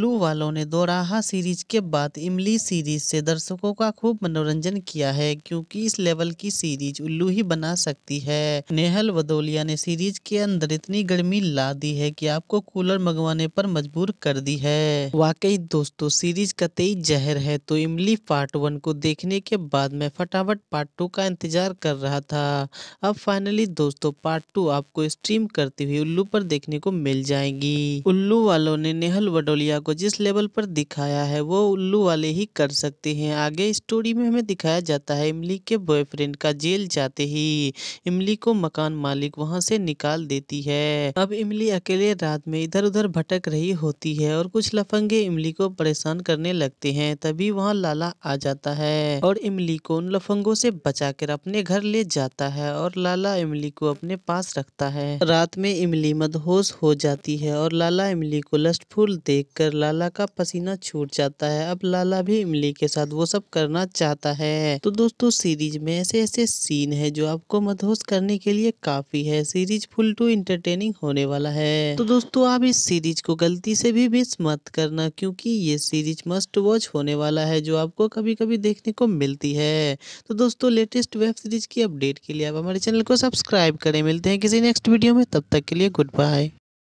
Lu वालों ने दोराहा series के बाद इमली सीरीज से दर्शकों का खूब मनोरंजन किया है क्योंकि इस लेवल की सीरीज उल्लू ही बना सकती है नेहल वदोलिया ने सीरीज के अंदर इतनी गर्मी ला दी है कि आपको कूलर मंगवाने पर मजबूर कर दी है वाकई दोस्तों सीरीज का तेज जहर है तो इमली पार्ट वन को देखने के बाद में फटाफट पार्ट टू का इंतजार कर रहा था अब फाइनली दोस्तों पार्ट टू आपको स्ट्रीम करती हुई उल्लू पर देखने को मिल जाएगी उल्लू वालों ने नेहल वडोलिया को जिस जिस लेवल पर दिखाया है वो उल्लू वाले ही कर सकते हैं आगे स्टोरी में हमें दिखाया जाता है इमली के बॉयफ्रेंड का जेल जाते ही इमली को मकान मालिक वहाँ से निकाल देती है अब इमली अकेले रात में इधर उधर भटक रही होती है और कुछ लफंगे इमली को परेशान करने लगते हैं तभी वहाँ लाला आ जाता है और इमली को उन लफंगों से कर अपने घर ले जाता है और लाला इमली को अपने पास रखता है रात में इमली मदहोश हो जाती है और लाला इमली को लस्ट देख कर लाला लाला का पसीना छूट जाता है अब लाला भी इमली के साथ वो सब करना चाहता है तो दोस्तों सीरीज में ऐसे ऐसे सीन है जो आपको मधोस करने के लिए काफी है सीरीज फुल टू इंटरटेनिंग होने वाला है तो दोस्तों आप इस सीरीज को गलती से भी मिस मत करना क्योंकि ये सीरीज मस्ट वॉच होने वाला है जो आपको कभी कभी देखने को मिलती है तो दोस्तों लेटेस्ट वेब सीरीज की अपडेट के लिए आप हमारे चैनल को सब्सक्राइब करें मिलते हैं किसी नेक्स्ट वीडियो में तब तक के लिए गुड बाय